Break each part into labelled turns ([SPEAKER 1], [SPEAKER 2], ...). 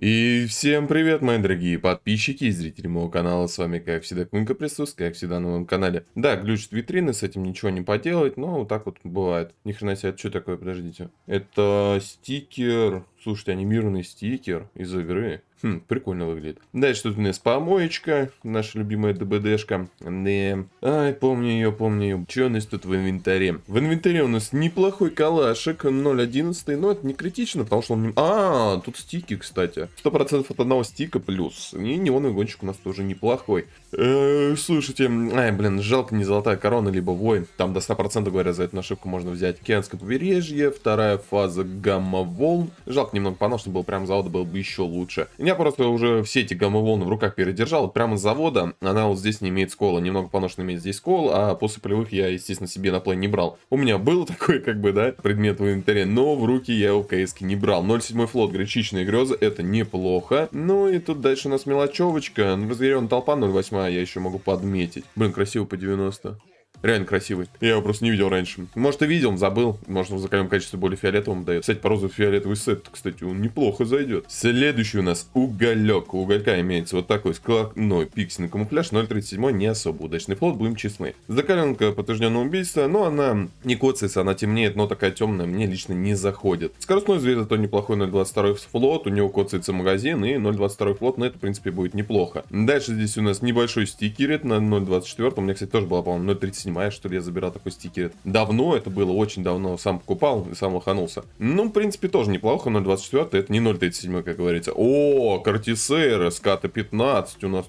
[SPEAKER 1] И всем привет, мои дорогие подписчики и зрители моего канала, с вами как всегда Квинка Присус, как всегда на новом канале. Да, глючит витрины, с этим ничего не поделать, но вот так вот бывает. Ни хрена себе, это что такое, подождите. Это стикер, слушайте, анимированный стикер из игры. Хм, прикольно выглядит. Дальше тут у нас помоечка, наша любимая ДБДшка. Не... Ай, помню ее, помню ее. Че у нас тут в инвентаре? В инвентаре у нас неплохой Калашек 0.11, но это не критично, потому что он... А, тут стики, кстати. 100% от одного стика плюс. И неоновый гонщик у нас тоже неплохой. Э, слушайте, ай, блин, жалко не золотая корона, либо воин. Там до 100% говоря за эту ошибку можно взять океанское побережье, вторая фаза гамма-волн. Жалко немного панел, чтобы был прям завода, было бы еще лучше. Я просто уже все эти гамма-волны в руках передержал, прямо с завода. Она вот здесь не имеет скола, немного поношена имеет здесь скол, а после полевых я, естественно, себе на плей не брал. У меня был такой, как бы, да, предмет в инвентаре, но в руки я его в не брал. 0,7 флот, гречичные грезы, это неплохо. Ну и тут дальше у нас мелочевочка. Разъяренная толпа 0,8 я еще могу подметить. Блин, красиво по 90. Реально красивый. Я его просто не видел раньше. Может и видел, забыл. Может в закаленном качестве более фиолетовым дает. Кстати, по розу фиолетовый сет, кстати, он неплохо зайдет. Следующий у нас уголек. У уголька имеется вот такой складной пиксельный камуфляж 0.37, не особо удачный флот, будем честны. Закаленка подтвержденного убийства, но она не коцается, она темнеет, но такая темная мне лично не заходит. Скоростной зверь зато неплохой 0.22 флот, у него коцается магазин и 0.22 флот, но это в принципе будет неплохо. Дальше здесь у нас небольшой стикерит на 0.24, у меня, кстати, тоже была, по-моему, 0.37 снимаешь, что ли, я забирал такой стикер. Давно это было, очень давно, сам покупал, сам лоханулся. Ну, в принципе, тоже неплохо, 0.24, это не 0.37, как говорится. О, Картисейры, ската 15 у нас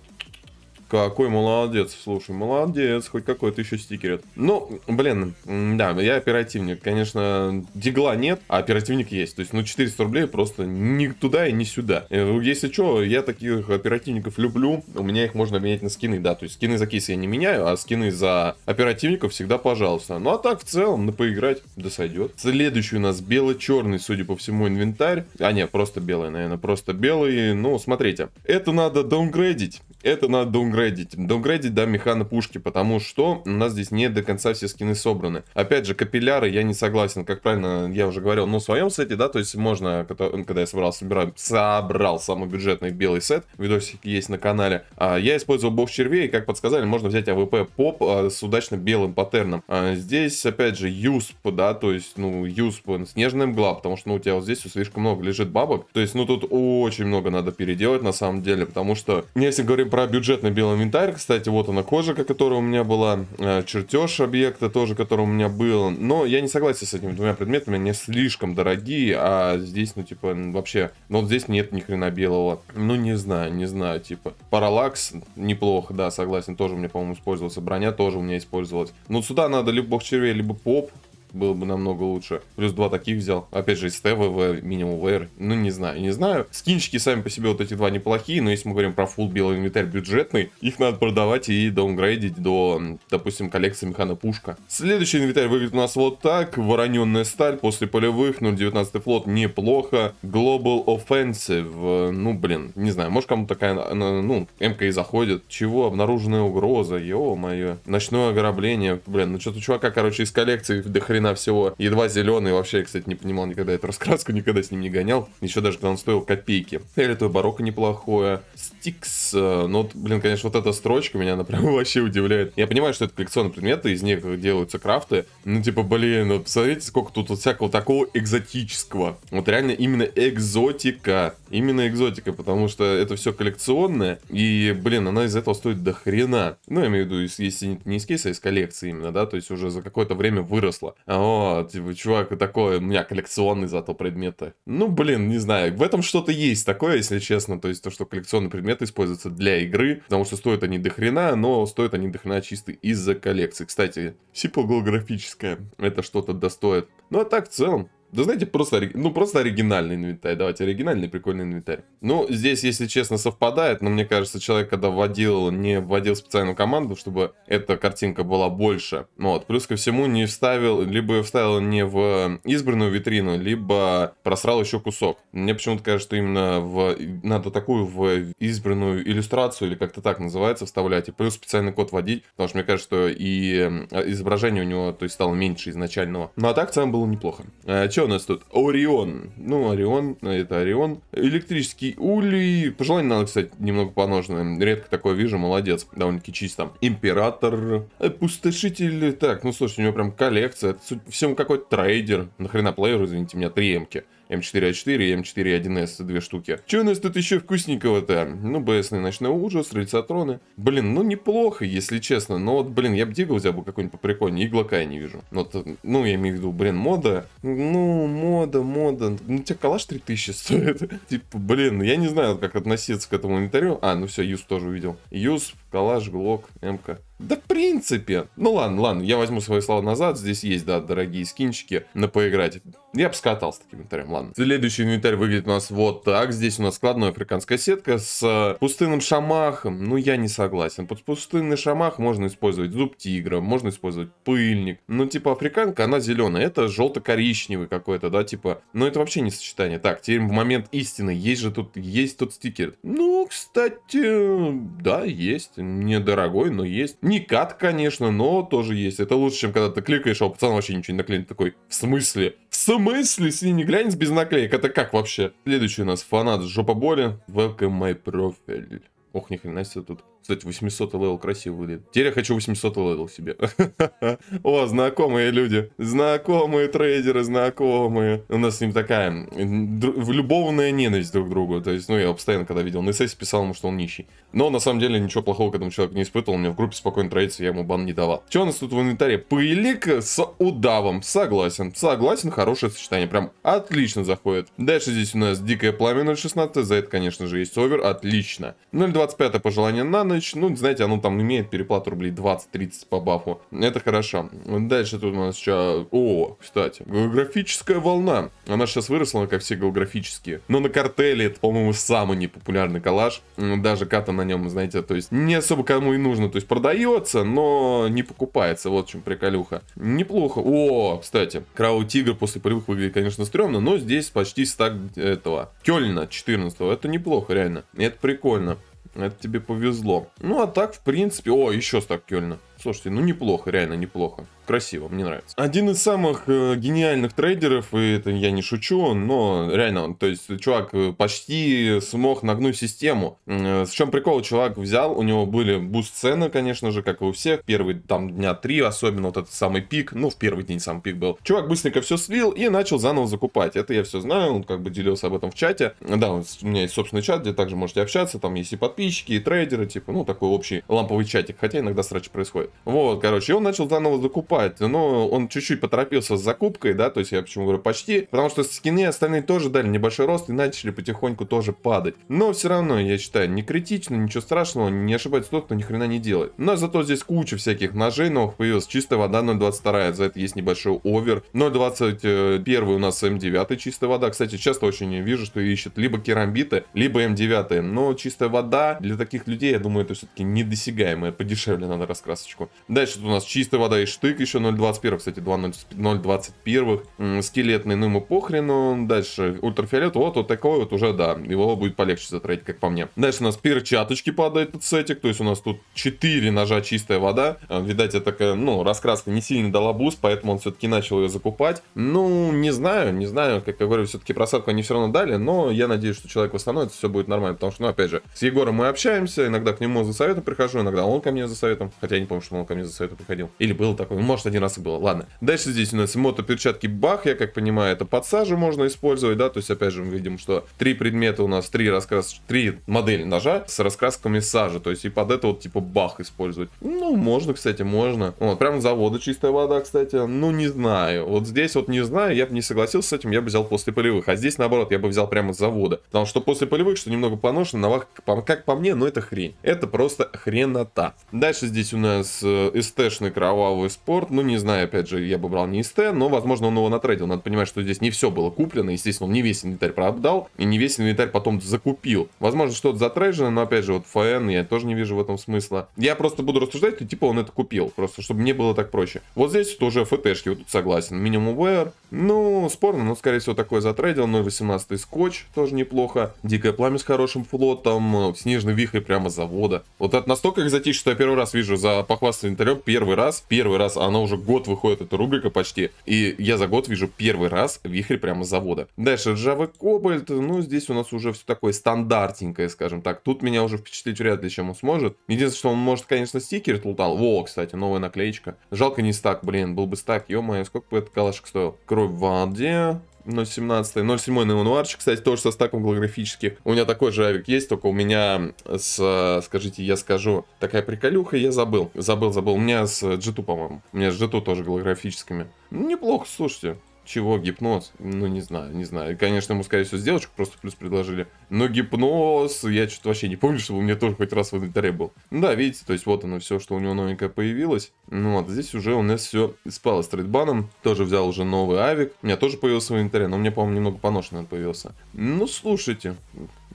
[SPEAKER 1] какой молодец, слушай, молодец, хоть какой-то еще стикер. Ну, блин, да, я оперативник. Конечно, дигла нет, а оперативник есть. То есть, ну, 400 рублей просто ни туда и ни сюда. Э, если что, я таких оперативников люблю. У меня их можно менять на скины, да. То есть, скины за кейсы я не меняю, а скины за оперативников всегда пожалуйста. Ну, а так, в целом, на поиграть, да сойдет. Следующий у нас бело-черный, судя по всему, инвентарь. А, нет, просто белый, наверное, просто белый. Ну, смотрите, это надо даунгрейдить это надо даунгрейдить. Даунгрейдить да, механа пушки, потому что у нас здесь не до конца все скины собраны. Опять же, капилляры я не согласен, как правильно я уже говорил, но в своем сете, да, то есть можно, когда я собрал, собираю, собрал самый бюджетный белый сет, видосик есть на канале, а, я использовал бог червей, и, как подсказали, можно взять АВП поп а, с удачно белым паттерном. А здесь, опять же, юсп, да, то есть, ну, юсп, снежная мгла, потому что, ну, у тебя вот здесь слишком много лежит бабок, то есть, ну, тут очень много надо переделать, на самом деле, потому что, ну, если говорим про бюджетный белый инвентарь, кстати, вот она кожа, которая у меня была, э, чертеж объекта тоже, который у меня был. Но я не согласен с этими двумя предметами, они слишком дорогие, а здесь, ну, типа, вообще, ну, вот здесь нет ни хрена белого. Ну, не знаю, не знаю, типа, параллакс неплохо, да, согласен, тоже у меня, по-моему, использовался, броня тоже у меня использовалась. Но ну, сюда надо либо бог червей, либо поп, было бы намного лучше. Плюс два таких взял. Опять же, СТ, ВВ, минимум ВР. Ну, не знаю, не знаю. Скинчики сами по себе вот эти два неплохие, но если мы говорим про фул белый инвентарь бюджетный, их надо продавать и даунгрейдить до, допустим, коллекции механа пушка. Следующий инвентарь выглядит у нас вот так. Вороненная сталь после полевых, 0.19 флот, неплохо. Global Offensive, ну, блин, не знаю, может кому такая, ну, МК и заходит. Чего? Обнаруженная угроза, ё-моё. Ночное ограбление, блин, ну что-то чувака, короче, из коллекции дохрена хрена всего. Едва зеленый, вообще, я, кстати, не понимал никогда эту раскраску, никогда с ним не гонял. Еще даже когда он стоил копейки. Элитовое барокко неплохое. Стикс, э, ну, блин, конечно, вот эта строчка меня, она прям вообще удивляет. Я понимаю, что это коллекционные предметы, из них делаются крафты. Ну, типа, блин, ну, посмотрите, сколько тут вот всякого такого экзотического. Вот реально именно экзотика. Именно экзотика, потому что это все коллекционное. И, блин, она из этого стоит до хрена. Ну, я имею в виду, если не из кейса, а из коллекции именно, да, то есть уже за какое-то время выросла. О, типа, чувак, такой, у меня коллекционные зато предметы. Ну, блин, не знаю, в этом что-то есть такое, если честно, то есть то, что коллекционные предметы используются для игры, потому что стоят они дохрена, но стоят они дохрена чисто из-за коллекции. Кстати, сиплоголографическая, это что-то достоит. Ну, а так, в целом, да знаете, просто, ну, просто оригинальный инвентарь. Давайте, оригинальный прикольный инвентарь. Ну, здесь, если честно, совпадает, но мне кажется, человек, когда вводил, не вводил специальную команду, чтобы эта картинка была больше. Ну вот. Плюс ко всему не вставил, либо вставил не в избранную витрину, либо просрал еще кусок. Мне почему-то кажется, что именно в... надо такую в избранную иллюстрацию, или как-то так называется, вставлять, и плюс специальный код вводить, потому что мне кажется, что и э, изображение у него, то есть, стало меньше изначального. Ну, а так, в целом, было неплохо. Э, Че что у нас тут? Орион. Ну, Орион, это Орион. Электрический улей. Пожелание надо, кстати, немного поножное. Редко такое вижу, молодец. Довольно-таки чисто. Император. Э, пустошитель. Так, ну слушай, у него прям коллекция. Это, судя по всему, какой-то трейдер. Нахрена плеер, извините меня, 3 эмки. М4А4 и М4А1С, две штуки. Че у нас тут еще вкусненького-то? Ну, БСный ночной ужас, рельсотроны. Блин, ну неплохо, если честно. Но вот, блин, я бы Дигл взял бы какой-нибудь поприкольнее. глока я не вижу. Ну, вот, ну, я имею в виду, блин, мода. Ну, мода, мода. Ну, тебе калаш 3000 стоит. типа, блин, я не знаю, как относиться к этому инвентарю. А, ну все, Юс тоже увидел. Юс Калаш, Глок, МК. Да в принципе. Ну ладно, ладно, я возьму свои слова назад. Здесь есть, да, дорогие скинчики на поиграть. Я бы скатался таким инвентарем, ладно. Следующий инвентарь выглядит у нас вот так. Здесь у нас складная африканская сетка с э, пустынным шамахом. Ну, я не согласен. Под пустынный шамах можно использовать зуб тигра, можно использовать пыльник. Ну, типа, африканка, она зеленая. Это желто-коричневый какой-то, да, типа. Но это вообще не сочетание. Так, теперь в момент истины. Есть же тут, есть тут стикер. Ну, кстати, да, есть недорогой, но есть. Не кат, конечно, но тоже есть. Это лучше, чем когда ты кликаешь, а у пацана вообще ничего не наклеит Такой, в смысле? В смысле? Синий глянец без наклеек? Это как вообще? Следующий у нас фанат жопоболи Welcome my profile. Ох, ни хрена себе тут кстати, 800 лл красиво выглядит. Теперь я хочу 800 лл себе. О, знакомые люди. Знакомые трейдеры, знакомые. У нас с ним такая влюбованная ненависть друг к другу. То есть, ну, я постоянно, когда видел, на сессии писал ему, что он нищий. Но, на самом деле, ничего плохого к этому человеку не испытывал. меня в группе спокойно троится, я ему бан не давал. Что у нас тут в инвентаре? Пылик с удавом. Согласен. Согласен, хорошее сочетание. Прям отлично заходит. Дальше здесь у нас дикое пламя 0.16. За это, конечно же, есть овер. Отлично. 0.25 пожелание на ночь. Ну, знаете, оно там имеет переплату рублей 20-30 по бафу. Это хорошо. Дальше тут у нас сейчас... О, кстати, голографическая волна. Она сейчас выросла, как все голографические. Но на картеле это, по-моему, самый непопулярный коллаж. Даже ката на нем, знаете, то есть не особо кому и нужно. То есть продается, но не покупается. Вот в чем приколюха. Неплохо. О, кстати, Крау Тигр после привык выглядит, конечно, стрёмно, но здесь почти стак э, этого. Кёльна 14 -го. Это неплохо, реально. Это прикольно. Это тебе повезло. Ну, а так, в принципе... О, еще Стаккельна. Слушайте, ну неплохо, реально неплохо. Красиво, мне нравится. Один из самых э, гениальных трейдеров, и это я не шучу, но реально, он, то есть чувак э, почти смог нагнуть систему. Э, в чем прикол, чувак взял, у него были буст-цены, конечно же, как и у всех. Первый там дня три, особенно вот этот самый пик, ну в первый день сам пик был. Чувак быстренько все слил и начал заново закупать. Это я все знаю, он как бы делился об этом в чате. Да, у меня есть собственный чат, где также можете общаться, там есть и подписчики, и трейдеры, типа, ну такой общий ламповый чатик, хотя иногда срач происходит. Вот, короче, и он начал заново закупать. Но он чуть-чуть поторопился с закупкой, да, то есть я почему говорю почти, потому что скины остальные тоже дали небольшой рост и начали потихоньку тоже падать. Но все равно, я считаю, не критично, ничего страшного, не ошибается тот, кто ни хрена не делает. Но зато здесь куча всяких ножей новых появилась, чистая вода 0.22, за это есть небольшой овер. 0.21 у нас М9 эм чистая вода, кстати, часто очень вижу, что ищут либо керамбиты, либо М9, эм но чистая вода для таких людей, я думаю, это все-таки недосягаемое, подешевле надо раскрасочку карточку. Дальше тут у нас чистая вода и штык, еще 0.21, кстати, 0.21. Скелетный, ну ему похрену. Дальше ультрафиолет, вот, вот такой вот уже, да, его будет полегче затратить, как по мне. Дальше у нас перчаточки падает этот сетик, то есть у нас тут 4 ножа чистая вода. А, видать, это такая, ну, раскраска не сильно дала буст, поэтому он все-таки начал ее закупать. Ну, не знаю, не знаю, как я говорю, все-таки просадку они все равно дали, но я надеюсь, что человек восстановится, все будет нормально, потому что, ну, опять же, с Егором мы общаемся, иногда к нему за советом прихожу, иногда он ко мне за советом, хотя я не помню, что что он ко мне за советом приходил. Или было такое, ну, может, один раз и было. Ладно. Дальше здесь у нас мотоперчатки бах, я как понимаю, это под сажу можно использовать, да, то есть, опять же, мы видим, что три предмета у нас, три раскрас... три модели ножа с раскрасками сажи, то есть, и под это вот, типа, бах использовать. Ну, можно, кстати, можно. Вот, прям завода чистая вода, кстати, ну, не знаю. Вот здесь вот не знаю, я бы не согласился с этим, я бы взял после полевых, а здесь, наоборот, я бы взял прямо с завода, потому что после полевых, что немного поношено, на как по мне, но это хрень. Это просто хренота. Дальше здесь у нас Э, СТ-шный кровавый спорт. Ну, не знаю, опять же, я бы брал не СТ, но, возможно, он его натрейдил. Надо понимать, что здесь не все было куплено. Естественно, он не весь инвентарь продал, и не весь инвентарь потом закупил. Возможно, что-то затрейжено, но, опять же, вот ФН я тоже не вижу в этом смысла. Я просто буду рассуждать, что, типа, он это купил. Просто, чтобы мне было так проще. Вот здесь тоже ФТшки, вот тут согласен. Минимум Wear. Ну, спорно, но, скорее всего, такое затрейдил. 0.18 скотч тоже неплохо. Дикое пламя с хорошим флотом. Снежный вихрь прямо завода. Вот это настолько экзотично, что я первый раз вижу за похват вас инвентарем первый раз, первый раз, она уже год выходит, эта рубрика почти, и я за год вижу первый раз вихрь прямо с завода. Дальше ржавый кобальт, ну здесь у нас уже все такое стандартненькое, скажем так. Тут меня уже впечатлить вряд ли чем он сможет. Единственное, что он может, конечно, стикер отлутал. Во, кстати, новая наклеечка. Жалко не стак, блин, был бы стак, ё сколько бы этот калашек стоил? Кровь в воде, 0.17. 0.7 неонуарчик, кстати, тоже со стаком голографических. У меня такой же авик есть, только у меня с, скажите, я скажу, такая приколюха, я забыл. Забыл, забыл. У меня с G2, по-моему. У меня с G2 тоже голографическими. Неплохо, слушайте. Чего гипноз? Ну, не знаю, не знаю. Конечно, ему, скорее всего, сделочку просто плюс предложили. Но гипноз, я что-то вообще не помню, чтобы у меня тоже хоть раз в инвентаре был. Ну да, видите, то есть вот оно все, что у него новенькое появилось. Ну вот, здесь уже у нас все спало с трейдбаном. Тоже взял уже новый авик. У меня тоже появился в инвентаре, но мне, по-моему, немного поношенный он появился. Ну, слушайте,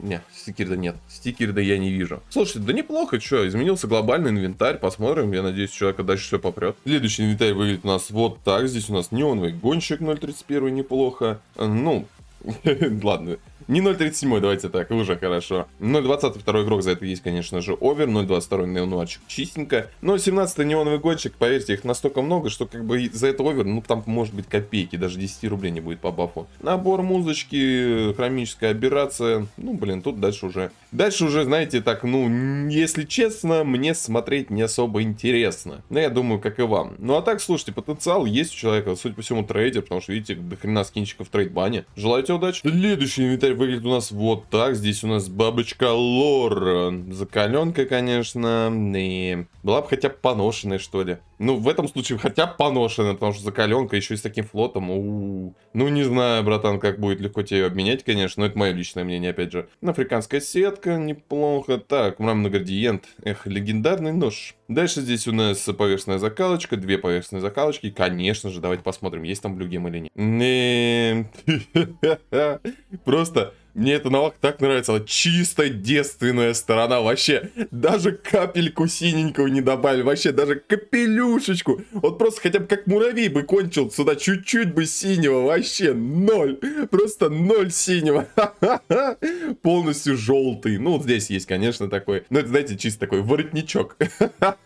[SPEAKER 1] не, стикерда нет. Стикерда я не вижу. Слушайте, да неплохо, что, изменился глобальный инвентарь, посмотрим, я надеюсь, человека дальше все попрет. Следующий инвентарь выглядит у нас вот так, здесь у нас неоновый гонщик 0.31, неплохо. Э, ну, ладно, не 0.37, давайте так, уже хорошо. 0.20 второй игрок за это есть, конечно же, овер. 0.22 неонуарчик чистенько. 0.17 неоновый гонщик, поверьте, их настолько много, что как бы за это овер, ну там может быть копейки, даже 10 рублей не будет по бафу. Набор музычки, хромическая операция. Ну, блин, тут дальше уже. Дальше уже, знаете, так, ну, если честно, мне смотреть не особо интересно. Но ну, я думаю, как и вам. Ну а так, слушайте, потенциал есть у человека, судя по всему, трейдер, потому что, видите, дохрена скинчиков в трейдбане. Желаю тебе удачи. Следующий инвентарь выглядит у нас вот так. Здесь у нас бабочка лор. Закаленка, конечно. И была бы хотя бы поношенная, что ли. Ну, в этом случае хотя бы поношенная, потому что закаленка еще и с таким флотом. У -у -у. Ну, не знаю, братан, как будет легко тебе ее обменять, конечно. Но это мое личное мнение, опять же. Африканская сетка, неплохо. Так, мраморный градиент. Эх, легендарный нож. Дальше здесь у нас поверхностная закалочка, две поверхностные закалочки. Конечно же, давайте посмотрим, есть там блюгем или нет. Просто мне эта навалка так нравится, она чисто девственная сторона, вообще. Даже капельку синенького не добавили, вообще, даже капелюшечку. Вот просто хотя бы как муравей бы кончил сюда чуть-чуть бы синего, вообще ноль. Просто ноль синего. Полностью желтый. Ну, вот здесь есть, конечно, такой, ну, это, знаете, чисто такой воротничок.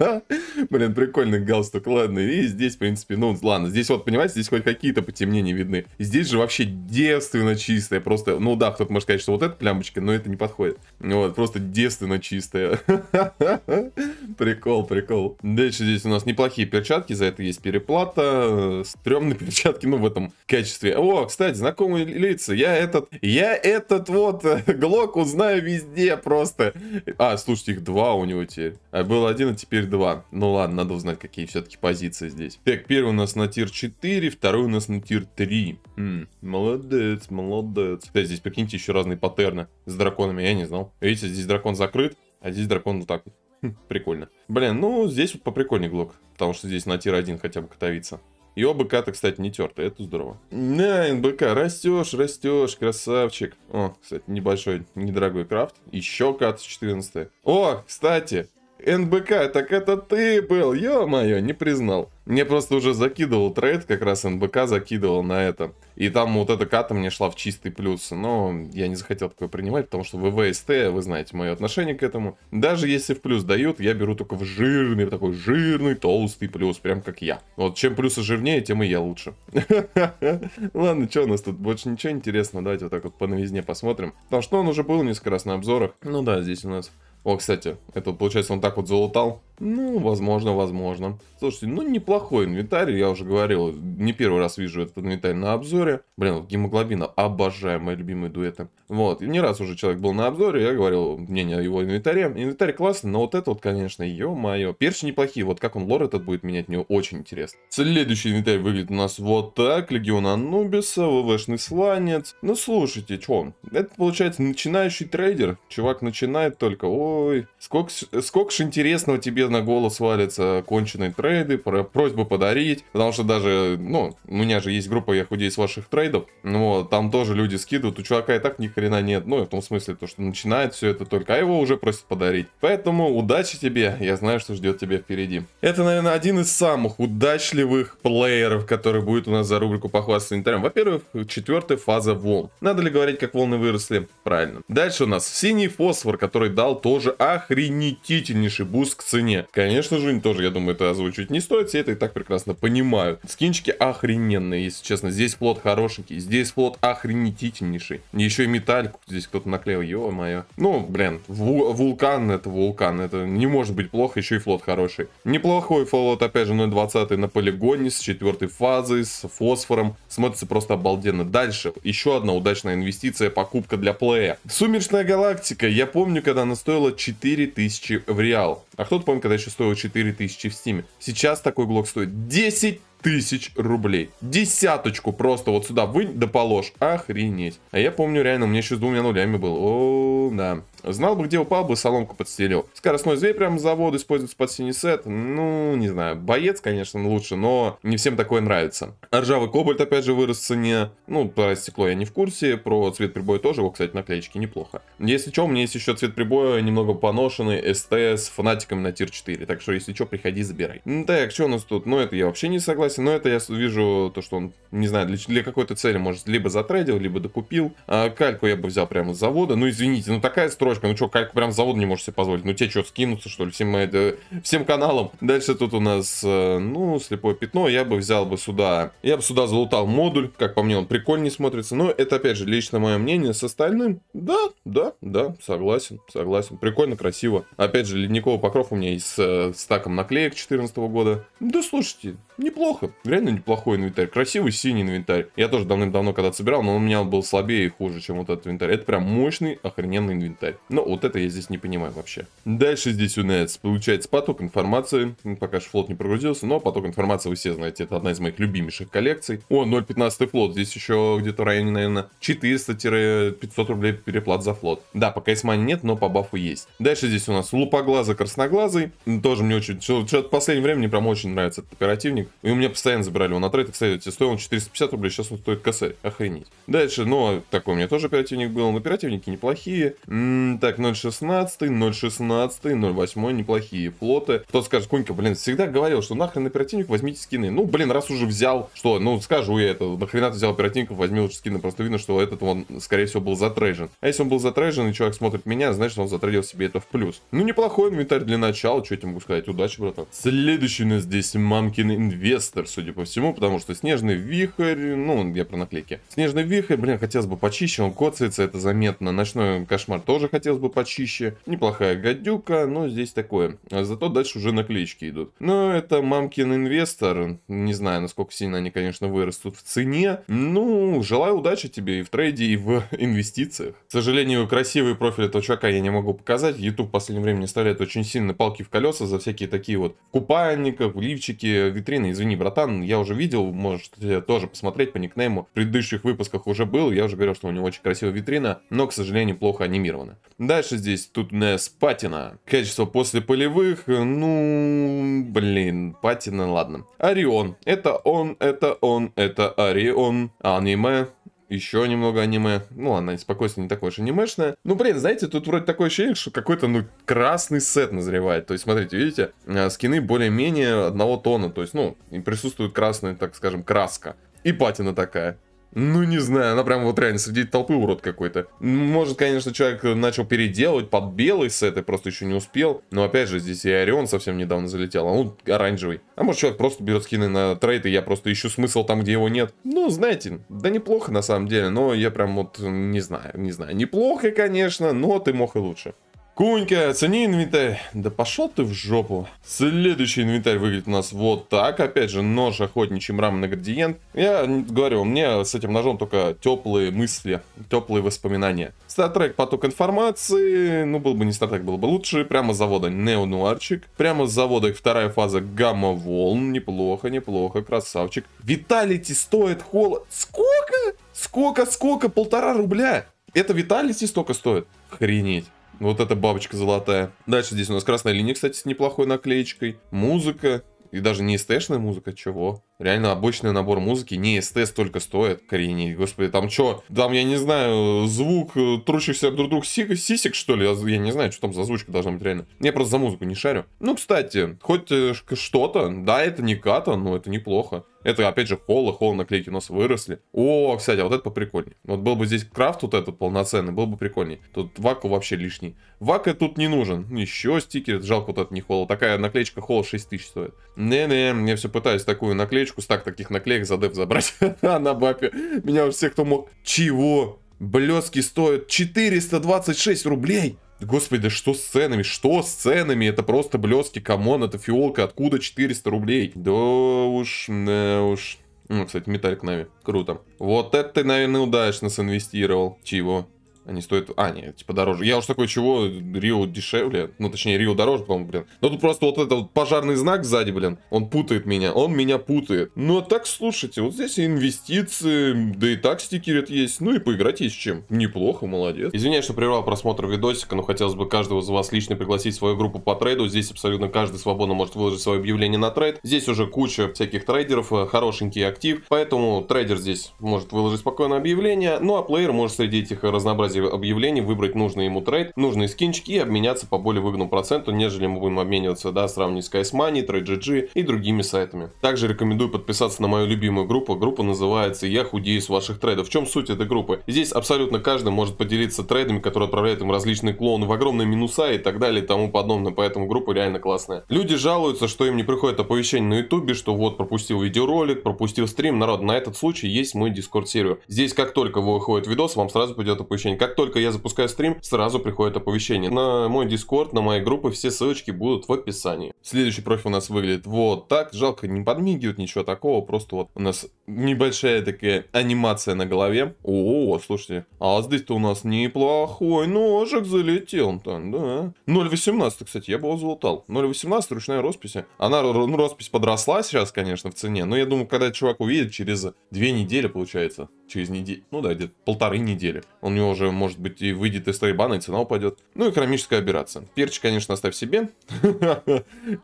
[SPEAKER 1] Блин, прикольный галстук, ладно. И здесь, в принципе, ну, ладно, здесь вот, понимаете, здесь хоть какие-то потемнения видны. Здесь же вообще девственно чистое, просто, ну да, кто-то можно сказать, что вот эта плямочка, но это не подходит. Вот, просто девственно чистая. Прикол, прикол. Дальше здесь у нас неплохие перчатки, за это есть переплата. Стремные перчатки, ну, в этом качестве. О, кстати, знакомые лица. Я этот, я этот вот э, Глок узнаю везде просто. А, слушайте, их два у него теперь. А, был один, а теперь два. Ну ладно, надо узнать, какие все-таки позиции здесь. Так, первый у нас на тир 4, второй у нас на тир 3. М -м, молодец, молодец. Кстати, здесь, прикиньте, еще вообще разные паттерны с драконами, я не знал. Видите, здесь дракон закрыт, а здесь дракон вот так вот. Хм, прикольно. Блин, ну здесь вот поприкольнее глок, потому что здесь на тир один хотя бы катовится. И оба то кстати, не терты, это здорово. На, НБК, растешь, растешь, красавчик. О, кстати, небольшой, недорогой крафт. Еще кат с 14. О, кстати, НБК, так это ты был, ё-моё, не признал. Мне просто уже закидывал трейд, как раз НБК закидывал на это. И там вот эта ката мне шла в чистый плюс. Но я не захотел такое принимать, потому что ВВСТ, вы знаете мое отношение к этому. Даже если в плюс дают, я беру только в жирный, такой жирный, толстый плюс, прям как я. Вот чем плюсы жирнее, тем и я лучше. Ладно, что у нас тут? Больше ничего интересного. Давайте вот так вот по новизне посмотрим. Потому что он уже был несколько раз на обзорах. Ну да, здесь у нас о, кстати, это получается он так вот залутал. Ну, возможно, возможно. Слушайте, ну неплохой инвентарь, я уже говорил, не первый раз вижу этот инвентарь на обзоре. Блин, вот гемоглобина, обожаю мои любимые дуэты. Вот, и не раз уже человек был на обзоре, я говорил мнение о его инвентаре. Инвентарь классный, но вот это вот, конечно, ё-моё. Перчи неплохие, вот как он лор этот будет менять, мне очень интересно. Следующий инвентарь выглядит у нас вот так, Легион Анубиса, ВВшный сланец. Ну, слушайте, чё, это получается начинающий трейдер, чувак начинает только, ой, сколько, сколько ж интересного тебе на голос валятся конченые трейды, про просьбы подарить, потому что даже, ну, у меня же есть группа «Я худею из ваших трейдов», ну, вот, там тоже люди скидывают, у чувака и так ни хрена нет, ну, в том смысле, то, что начинает все это только, а его уже просят подарить. Поэтому удачи тебе, я знаю, что ждет тебя впереди. Это, наверное, один из самых удачливых плееров, который будет у нас за рубрику «Похвастаться инвентарем». Во-первых, четвертая фаза волн. Надо ли говорить, как волны выросли? Правильно. Дальше у нас синий фосфор, который дал тоже охренительнейший буст к цене. Конечно же, тоже, я думаю, это озвучивать не стоит, все это и так прекрасно понимают. Скинчики охрененные, если честно. Здесь плод хорошенький, здесь плод охренетительнейший. Еще и метальку здесь кто-то наклеил, ё-моё. Ну, блин, вулкан это вулкан, это не может быть плохо, еще и флот хороший. Неплохой флот, опять же, 0.20 на полигоне с четвертой фазой, с фосфором. Смотрится просто обалденно. Дальше, еще одна удачная инвестиция, покупка для плея. Сумеречная галактика, я помню, когда она стоила 4000 в реал. А кто-то помнит, когда еще стоило 4000 в Стиме. Сейчас такой глок стоит 10 тысяч рублей. Десяточку просто вот сюда вынь да положь. Охренеть. А я помню, реально, у меня еще с двумя нулями был. О, да. Знал бы, где упал бы, соломку подстелил. Скоростной зверь прям с завода используется под синий сет. Ну, не знаю. Боец, конечно, лучше, но не всем такое нравится. А ржавый кобальт, опять же, вырос в цене. Ну, про стекло я не в курсе. Про цвет прибоя тоже. Его, кстати, наклеечки неплохо. Если что, у меня есть еще цвет прибоя немного поношенный. СТ с фанатиками на тир 4. Так что, если что, приходи, забирай. Так, что у нас тут? Ну, это я вообще не согласен согласен, но это я вижу то, что он, не знаю, для, для какой-то цели, может, либо затрейдил, либо докупил. А, кальку я бы взял прямо с завода. Ну, извините, ну такая строчка, ну что, кальку прямо с завода не можешь себе позволить. Ну, те что, скинуться что ли, всем, это, всем каналам? Дальше тут у нас, э, ну, слепое пятно. Я бы взял бы сюда, я бы сюда залутал модуль. Как по мне, он прикольнее смотрится. Но это, опять же, лично мое мнение. С остальным, да, да, да, согласен, согласен. Прикольно, красиво. Опять же, ледниковый покров у меня и с, с э, стаком наклеек 2014 года. Да слушайте, неплохо. Реально неплохой инвентарь. Красивый синий инвентарь. Я тоже давным-давно когда собирал, но у меня он был слабее и хуже, чем вот этот инвентарь. Это прям мощный, охрененный инвентарь. Но вот это я здесь не понимаю вообще. Дальше здесь у нас получается поток информации. Ну, пока же флот не прогрузился, но поток информации вы все знаете. Это одна из моих любимейших коллекций. О, 0.15 флот. Здесь еще где-то в районе, наверное, 400-500 рублей переплат за флот. Да, пока Эсмани нет, но по бафу есть. Дальше здесь у нас лупоглазый, красноглазый. Тоже мне очень... Что-то в последнее время мне прям очень нравится этот оперативник. И у меня постоянно забирали его на трейдах, кстати, стоил он 450 рублей, сейчас он стоит косарь. Охренеть. Дальше, ну, а такой у меня тоже оперативник был, но оперативники неплохие. М-м, так, 0.16, 0.16, 0.8 неплохие флоты. Кто скажет, Конька, блин, всегда говорил, что нахрен оперативник, возьмите скины. Ну, блин, раз уже взял, что, ну, скажу я это, нахрена ты взял оперативников, возьми лучше скины, просто видно, что этот он, скорее всего, был затрейжен. А если он был затрейжен, и человек смотрит меня, значит, он затрейдил себе это в плюс. Ну, неплохой инвентарь для начала, что я тебе могу сказать, удачи, братан. Следующий у нас здесь мамкин инвентарь Вестер, судя по всему, потому что снежный вихрь, ну, я про наклейки. Снежный вихрь, блин, хотелось бы почище, он коцается, это заметно. Ночной кошмар тоже хотелось бы почище. Неплохая гадюка, но ну, здесь такое. А зато дальше уже наклеечки идут. Но это мамкин инвестор, не знаю, насколько сильно они, конечно, вырастут в цене. Ну, желаю удачи тебе и в трейде, и в инвестициях. К сожалению, красивый профиль этого чувака я не могу показать. YouTube в последнее время не ставляет очень сильно палки в колеса за всякие такие вот купальников, лифчики, витрины извини, братан, я уже видел, можешь тоже посмотреть по никнейму. В предыдущих выпусках уже был, я уже говорил, что у него очень красивая витрина, но, к сожалению, плохо анимирована. Дальше здесь тут не спатина. Качество после полевых, ну, блин, патина, ладно. Орион. Это он, это он, это Орион. Аниме еще немного аниме. Ну, она спокойствие не такое уж анимешное. Ну, блин, знаете, тут вроде такое ощущение, что какой-то, ну, красный сет назревает. То есть, смотрите, видите, э, скины более-менее одного тона. То есть, ну, присутствует красная, так скажем, краска. И патина такая. Ну, не знаю, она прям вот реально среди толпы урод какой-то. Может, конечно, человек начал переделывать под белый сет и просто еще не успел. Но опять же, здесь и Орион совсем недавно залетел, а он оранжевый. А может, человек просто берет скины на трейд, и я просто ищу смысл там, где его нет. Ну, знаете, да неплохо на самом деле, но я прям вот не знаю, не знаю. Неплохо, конечно, но ты мог и лучше. Кунька, цени инвентарь. Да пошел ты в жопу. Следующий инвентарь выглядит у нас вот так. Опять же, нож, охотничий мраморный градиент. Я говорю, мне с этим ножом только теплые мысли, теплые воспоминания. Стартрек поток информации. Ну, был бы не Стартрек, было бы лучше. Прямо с завода Неонуарчик. Прямо с завода вторая фаза Гамма Волн. Неплохо, неплохо, красавчик. Виталити стоит холод. Сколько? Сколько, сколько? Полтора рубля. Это Виталити столько стоит? Охренеть. Вот эта бабочка золотая. Дальше здесь у нас красная линия, кстати, с неплохой наклеечкой. Музыка. И даже не СТшная музыка, чего? Реально обычный набор музыки, не СТ столько стоит, коренить, господи, там что? Там, я не знаю, звук э, трущихся друг друг си сисек, что ли? Я не знаю, что там за звучка должна быть реально. Я просто за музыку не шарю. Ну, кстати, хоть э, что-то, да, это не ката, но это неплохо. Это, опять же, холла, холла наклейки у нас выросли. О, кстати, а вот это поприкольнее. Вот был бы здесь крафт вот этот полноценный, был бы прикольнее. Тут ваку вообще лишний. Вака тут не нужен. Еще стикер, жалко вот этот не холла. Такая наклеечка холла 6000 стоит. Не-не, я все пытаюсь такую наклеечку, стак таких наклеек за деф забрать а на бапе. Меня уже все, кто мог. Чего? Блески стоят 426 рублей. Господи, да что с ценами? Что с ценами? Это просто блески, камон, это фиолка. Откуда 400 рублей? Да уж, да уж. Ну, кстати, металлик Нави. Круто. Вот это ты, наверное, удачно синвестировал. Чего? Они стоят... А, нет, типа дороже. Я уж такой, чего? Рио дешевле. Ну, точнее, Рио дороже, по-моему, блин. Но ну, тут просто вот этот вот пожарный знак сзади, блин. Он путает меня. Он меня путает. Ну, а так, слушайте, вот здесь инвестиции, да и так стикерит есть. Ну, и поиграть есть чем. Неплохо, молодец. Извиняюсь, что прервал просмотр видосика, но хотелось бы каждого из вас лично пригласить в свою группу по трейду. Здесь абсолютно каждый свободно может выложить свое объявление на трейд. Здесь уже куча всяких трейдеров, э, хорошенький актив. Поэтому трейдер здесь может выложить спокойно объявление. Ну, а плеер может среди этих разнообразных базе объявлений выбрать нужный ему трейд, нужные скинчики и обменяться по более выгодному проценту, нежели мы будем обмениваться, да, сравнивать с CS Money, TradeGG и другими сайтами. Также рекомендую подписаться на мою любимую группу. Группа называется «Я худею с ваших трейдов». В чем суть этой группы? Здесь абсолютно каждый может поделиться трейдами, которые отправляют им различные клоны в огромные минуса и так далее и тому подобное. Поэтому группа реально классная. Люди жалуются, что им не приходит оповещение на ютубе, что вот пропустил видеоролик, пропустил стрим. Народ, на этот случай есть мой дискорд сервер. Здесь как только выходит видос, вам сразу придет оповещение, как только я запускаю стрим, сразу приходит оповещение. На мой дискорд, на мои группы все ссылочки будут в описании. Следующий профиль у нас выглядит вот так. Жалко, не подмигивает ничего такого. Просто вот у нас небольшая такая анимация на голове. О, слушайте, а здесь-то у нас неплохой ножик залетел. Там, да. 0.18, кстати, я бы его залутал. 0.18, ручная роспись. Она, ну, роспись подросла сейчас, конечно, в цене. Но я думаю, когда чувак увидит, через две недели, получается, через неделю, ну да, где-то полторы недели. Он у него уже, может быть, и выйдет из Тайбана, и цена упадет. Ну и экономическая операция. Перчи, конечно, оставь себе.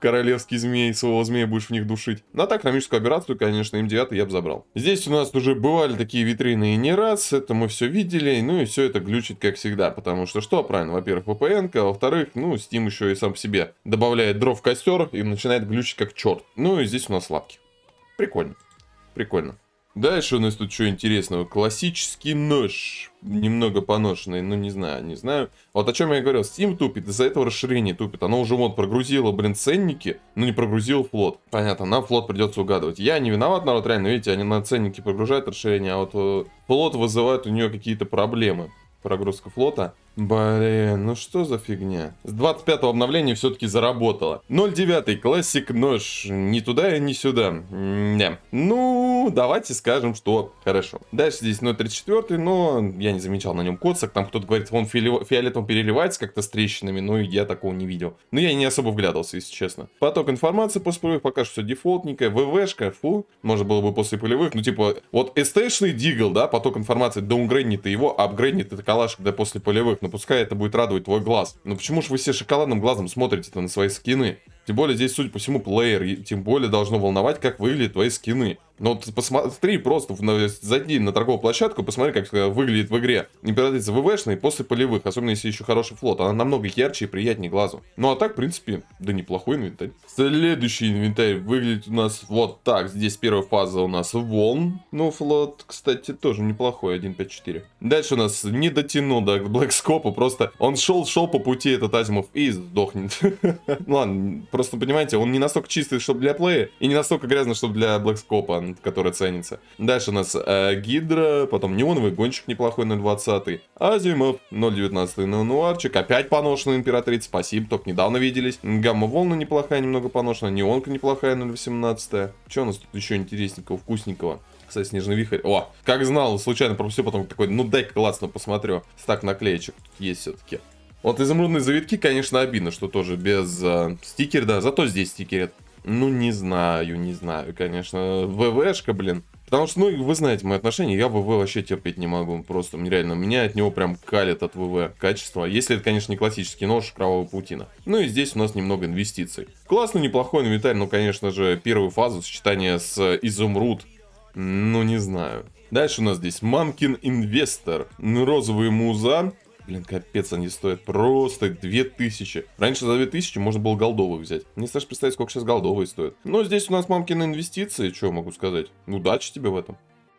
[SPEAKER 1] Королевский змей, своего змея будешь в них душить. На ну, так экономическую операцию, конечно, М9 я бы забрал. Здесь у нас уже бывали такие витрины и не раз, это мы все видели, ну и все это глючит, как всегда, потому что что, правильно, во-первых, VPN, а во-вторых, ну, Steam еще и сам по себе добавляет дров в костер и начинает глючить как черт. Ну и здесь у нас лапки. Прикольно. Прикольно. Дальше у нас тут что интересного? Классический нож. Немного поношенный, ну не знаю, не знаю. Вот о чем я говорил, Steam тупит, из-за этого расширение тупит. Оно уже вот прогрузило, блин, ценники, но не прогрузило флот. Понятно, нам флот придется угадывать. Я не виноват, народ, реально, видите, они на ценники прогружают расширение, а вот э, флот вызывает у нее какие-то проблемы. Прогрузка флота. Блин, ну что за фигня? С 25-го обновления все-таки заработало. 0.9 классик нож. Ни туда и ни сюда. Не. Ну, давайте скажем, что хорошо. Дальше здесь 0.34, но я не замечал на нем коцак. Там кто-то говорит, он фиолетом переливается как-то с трещинами, но я такого не видел. Но ну, я не особо вглядывался, если честно. Поток информации после полевых пока что все дефолтненькое. ВВшка, фу, можно было бы после полевых, Ну, типа, вот эстейшный дигл, да, поток информации даунгрейднит и его, апгрейднит это калаш, когда после полевых но ну, пускай это будет радовать твой глаз. Но почему же вы все шоколадным глазом смотрите-то на свои скины? Тем более здесь, судя по всему, плеер, и тем более должно волновать, как выглядят твои скины. Ну вот посмотри просто, на, зайди на торговую площадку, посмотри, как выглядит в игре императрица ВВшная после полевых, особенно если еще хороший флот. Она намного ярче и приятнее глазу. Ну а так, в принципе, да неплохой инвентарь. Следующий инвентарь выглядит у нас вот так. Здесь первая фаза у нас волн. Ну, флот, кстати, тоже неплохой, 1.5.4. Дальше у нас не дотянул до Блэкскопа, просто он шел-шел по пути этот Азимов и сдохнет. Ладно, просто понимаете, он не настолько чистый, чтобы для плея, и не настолько грязный, чтобы для Блэкскопа который ценится. Дальше у нас э, Гидра, потом Неоновый Гонщик неплохой на 20-й, Азимов 0.19 на Нуарчик, опять поношенный Императрица, спасибо, только недавно виделись. Гамма Волна неплохая, немного поношенная, Неонка неплохая 0.18. Что у нас тут еще интересненького, вкусненького? Кстати, снежный вихрь. О, как знал, случайно пропустил, потом такой, ну дай-ка классно посмотрю. Стак наклеечек есть все-таки. Вот изумрудные завитки, конечно, обидно, что тоже без э, стикера, да, зато здесь стикер ну, не знаю, не знаю, конечно. ВВшка, блин. Потому что, ну, вы знаете мои отношения, я ВВ вообще терпеть не могу, просто реально меня от него прям калит от ВВ качество, если это, конечно, не классический нож Кровавая Путина, Ну и здесь у нас немного инвестиций. Классный, неплохой инвентарь, но, конечно же, первую фазу сочетания с Изумруд, ну, не знаю. Дальше у нас здесь Мамкин Инвестор, розовый муза, Блин, капец, они стоят просто 2000. Раньше за 2000 можно было голдовых взять. Не страшно представить, сколько сейчас голдовые стоят. Но здесь у нас мамкины инвестиции, что могу сказать. Удачи тебе в этом.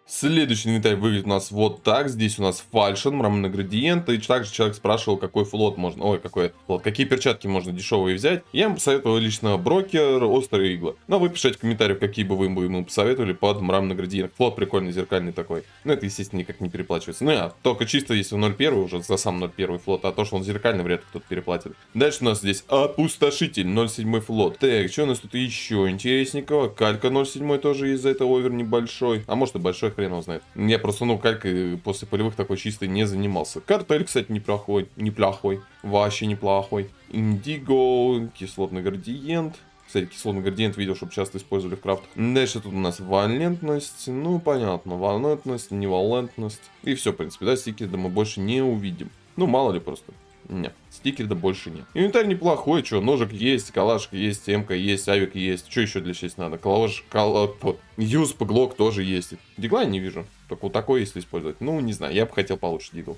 [SPEAKER 1] Следующий инвентарь выглядит у нас вот так. Здесь у нас фальшин, мраморный градиент. И также человек спрашивал, какой флот можно... Ой, какой флот. Какие перчатки можно дешевые взять. Я ему посоветовал лично брокер, острые иглы. Но ну, вы пишите в комментариях, какие бы вы ему посоветовали под мраморный градиент. Флот прикольный, зеркальный такой. Ну, это, естественно, никак не переплачивается. Ну, я а, только чисто, если 0.1 уже за сам 0.1 флот. А то, что он зеркальный, вряд ли кто-то переплатит. Дальше у нас здесь опустошитель 0.7 флот. Так, что у нас тут еще интересненького? Калька 0.7 тоже из за этого овер небольшой. А может и большой хрен его знает. Я просто, ну, калькой э, после полевых такой чистый не занимался. Картель, кстати, неплохой, неплохой, вообще неплохой. Индиго, кислотный градиент. Кстати, кислотный градиент видел, чтобы часто использовали в крафтах. Дальше тут у нас валентность. Ну, понятно, валентность, невалентность. И все, в принципе, да, стики, да, мы больше не увидим. Ну, мало ли просто. Нет, стикера больше нет. Инвентарь неплохой, что, ножик есть, калашка есть, МК есть, авик есть. Что еще для счастья надо? Калаш, кал... Э, юз, глок тоже есть. Дигла я не вижу. Только вот такой, если использовать. Ну, не знаю, я бы хотел получше дигл.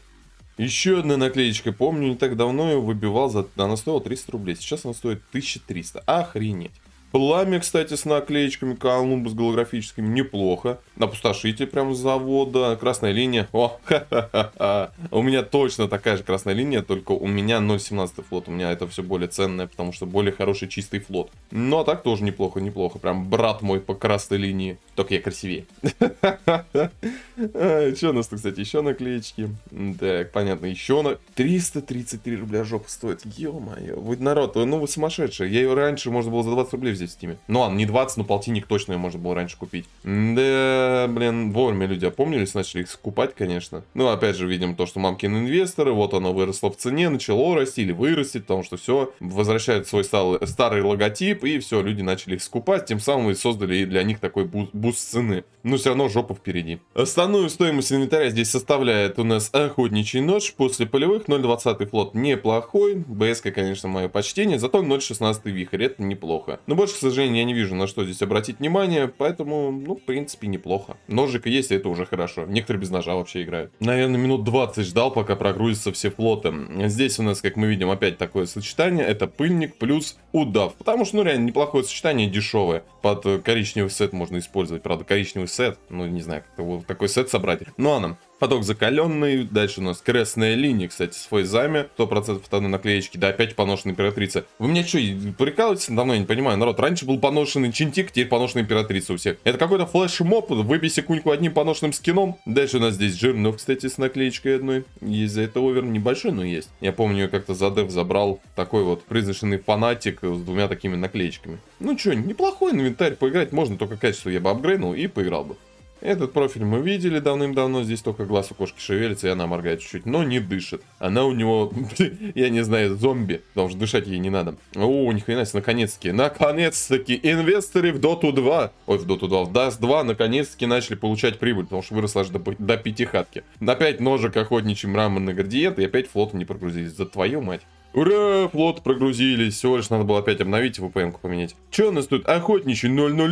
[SPEAKER 1] Еще одна наклеечка. Помню, не так давно я выбивал, за... она стоила 300 рублей. Сейчас она стоит 1300. Охренеть. Пламя, кстати, с наклеечками с голографическими неплохо. Опустошитель прям с завода. Красная линия. О, ха-ха-ха. У меня точно такая же красная линия, только у меня 0.17 флот. У меня это все более ценное, потому что более хороший чистый флот. Ну, а так тоже неплохо, неплохо. Прям брат мой по красной линии. Только я красивее. А, что у нас тут, кстати, еще наклеечки? Так, понятно, еще на... 333 рубля жопа стоит. Ё-моё. Вы народ, ну вы сумасшедшие. Я ее раньше можно было за 20 рублей взять в стиме. Ну ладно, не 20, но полтинник точно ее можно было раньше купить. Да, блин, вовремя люди опомнились, начали их скупать, конечно. Ну, опять же, видим то, что мамкин инвесторы, вот оно выросло в цене, начало расти или вырастет, потому что все, возвращают свой старый логотип, и все, люди начали их скупать, тем самым и создали для них такой буст буст цены. Но все равно жопа впереди. Основную стоимость инвентаря здесь составляет у нас охотничий нож. После полевых 0.20 флот неплохой. БСК, конечно, мое почтение. Зато 0.16 вихрь. Это неплохо. Но больше, к сожалению, я не вижу, на что здесь обратить внимание. Поэтому, ну, в принципе, неплохо. Ножик есть, это уже хорошо. Некоторые без ножа вообще играют. Наверное, минут 20 ждал, пока прогрузятся все флоты. Здесь у нас, как мы видим, опять такое сочетание. Это пыльник плюс удав. Потому что, ну, реально, неплохое сочетание, дешевое. Под коричневый сет можно использовать Правда, коричневый сет. Ну, не знаю, как вот такой сет собрать. Ну, ладно. Поток закаленный, дальше у нас крестная линия, кстати, с фейзами, 100% одной наклеечки, да, опять поношенная императрица. Вы меня что, прикалываетесь Давно я не понимаю, народ, раньше был поношенный чинтик, теперь поношенная императрица у всех. Это какой-то флеш-моб, выбей секундку одним поношенным скином. Дальше у нас здесь Жирнов, кстати, с наклеечкой одной, есть за это овер, небольшой, но есть. Я помню, как-то за дев забрал такой вот призрачный фанатик с двумя такими наклеечками. Ну что, неплохой инвентарь, поиграть можно, только качество я бы апгрейнул и поиграл бы. Этот профиль мы видели давным-давно, здесь только глаз у кошки шевелится, и она моргает чуть-чуть, но не дышит. Она у него, я не знаю, зомби, потому что дышать ей не надо. О, ни себе, наконец-таки, наконец-таки, инвесторы в Dota 2, ой, в Dota 2, в DAS 2, наконец-таки начали получать прибыль, потому что выросла аж до, до пятихатки. Опять ножик охотничий мраморный градиент, и опять флотом не прогрузились, за твою мать. Ура, флот прогрузились. Всего лишь надо было опять обновить и vpn поменять. Че у нас тут? Охотничий